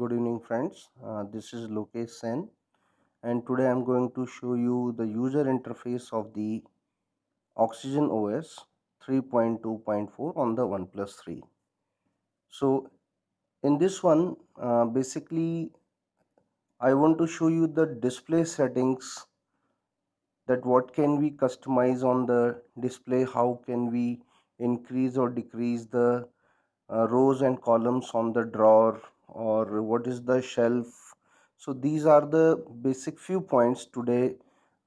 good evening friends uh, this is Lokesh Sen and today I'm going to show you the user interface of the Oxygen OS 3.2.4 on the OnePlus 3 so in this one uh, basically I want to show you the display settings that what can we customize on the display how can we increase or decrease the uh, rows and columns on the drawer or what is the shelf so these are the basic few points today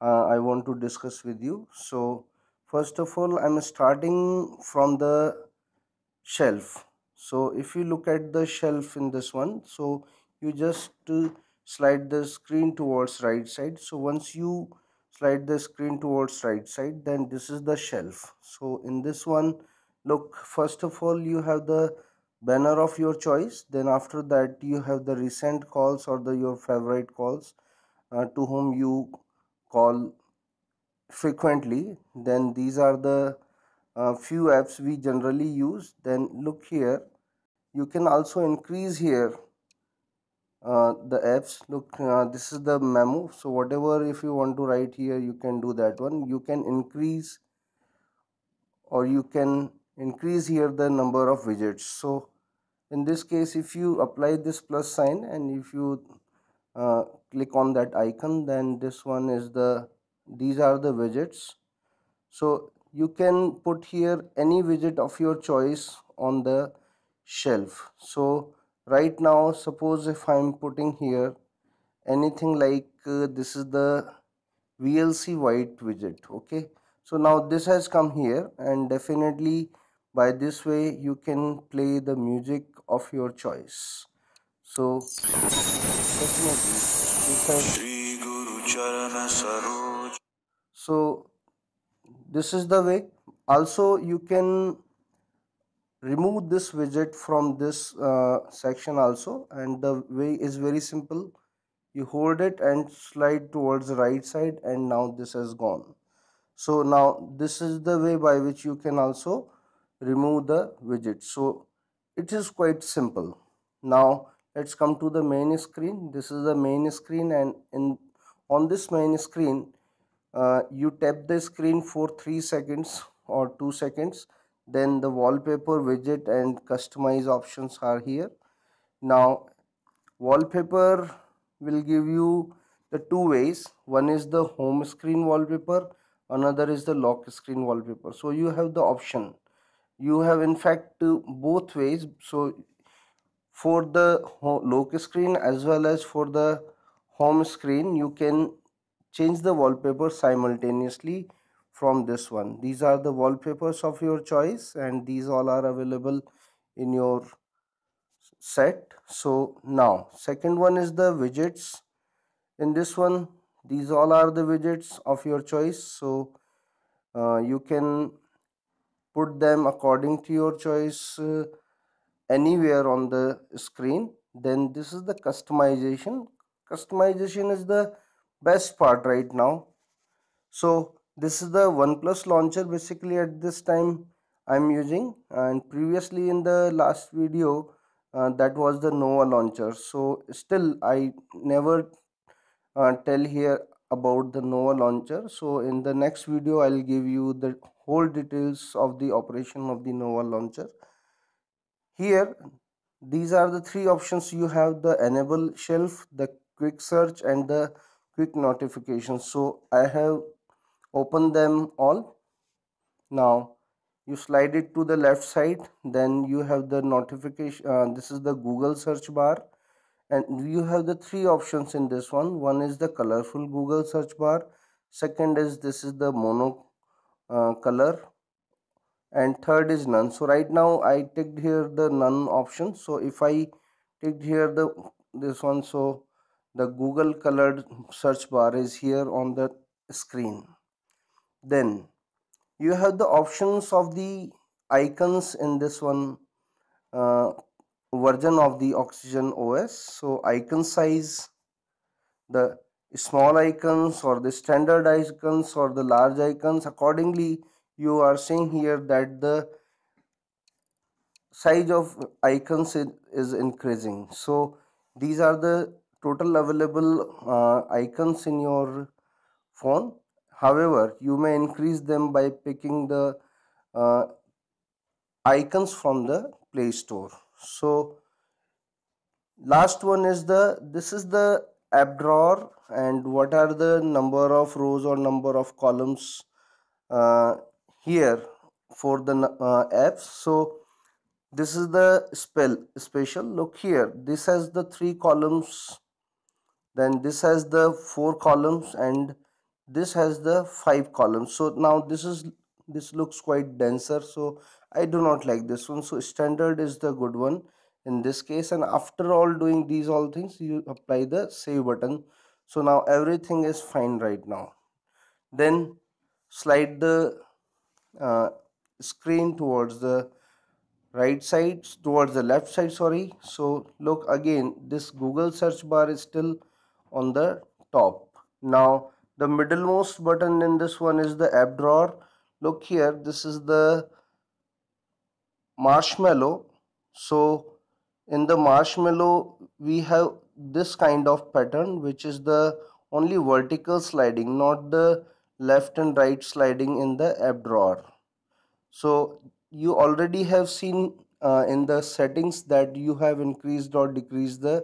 uh, i want to discuss with you so first of all i'm starting from the shelf so if you look at the shelf in this one so you just uh, slide the screen towards right side so once you slide the screen towards right side then this is the shelf so in this one look first of all you have the banner of your choice then after that you have the recent calls or the your favorite calls uh, to whom you call frequently then these are the uh, few apps we generally use then look here you can also increase here uh, the apps look uh, this is the memo so whatever if you want to write here you can do that one you can increase or you can increase here the number of widgets so in this case if you apply this plus sign and if you uh, click on that icon then this one is the these are the widgets so you can put here any widget of your choice on the shelf so right now suppose if i'm putting here anything like uh, this is the VLC white widget okay so now this has come here and definitely by this way you can play the music of your choice so so this is the way also you can remove this widget from this uh, section also and the way is very simple you hold it and slide towards the right side and now this has gone so now this is the way by which you can also remove the widget so it is quite simple now let's come to the main screen this is the main screen and in on this main screen uh, you tap the screen for 3 seconds or 2 seconds then the wallpaper widget and customize options are here now wallpaper will give you the two ways one is the home screen wallpaper another is the lock screen wallpaper so you have the option you have in fact both ways so for the lock screen as well as for the home screen you can change the wallpaper simultaneously from this one these are the wallpapers of your choice and these all are available in your set so now second one is the widgets in this one these all are the widgets of your choice so uh, you can put them according to your choice uh, anywhere on the screen then this is the customization customization is the best part right now so this is the oneplus launcher basically at this time i'm using and previously in the last video uh, that was the nova launcher so still i never uh, tell here about the Nova launcher. So in the next video, I'll give you the whole details of the operation of the Nova launcher. Here, these are the three options you have the enable shelf, the quick search and the quick notification. So I have opened them all. Now you slide it to the left side then you have the notification uh, this is the google search bar and you have the three options in this one one is the colorful google search bar second is this is the mono uh, color and third is none so right now i ticked here the none option so if i ticked here the this one so the google colored search bar is here on the screen then you have the options of the icons in this one uh, version of the oxygen os so icon size the small icons or the standard icons or the large icons accordingly you are saying here that the size of icons is increasing so these are the total available uh, icons in your phone however you may increase them by picking the uh, icons from the play store so last one is the this is the app drawer and what are the number of rows or number of columns uh, here for the uh, apps so this is the spell special look here this has the three columns then this has the four columns and this has the five columns so now this is this looks quite denser so I do not like this one so standard is the good one in this case and after all doing these all things you apply the save button so now everything is fine right now then slide the uh, screen towards the right side towards the left side sorry so look again this google search bar is still on the top now the middlemost button in this one is the app drawer look here this is the marshmallow so in the marshmallow we have this kind of pattern which is the only vertical sliding not the left and right sliding in the app drawer so you already have seen uh, in the settings that you have increased or decreased the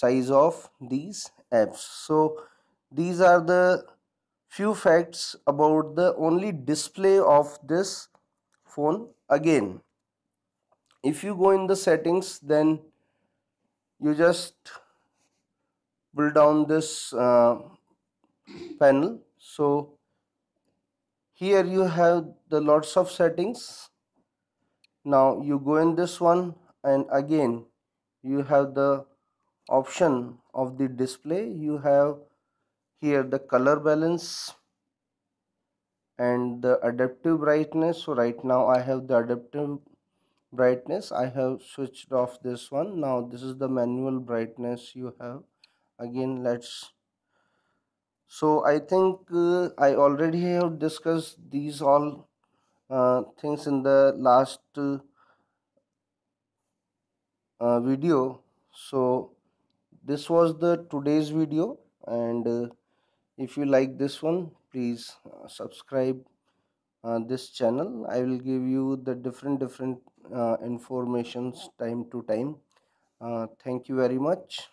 size of these apps so these are the few facts about the only display of this phone again if you go in the settings then you just pull down this uh, panel so here you have the lots of settings now you go in this one and again you have the option of the display you have here the color balance and the adaptive brightness so right now i have the adaptive brightness i have switched off this one now this is the manual brightness you have again let's so i think uh, i already have discussed these all uh, things in the last uh, uh video so this was the today's video and uh, if you like this one please uh, subscribe uh, this channel i will give you the different different uh, informations time to time uh, thank you very much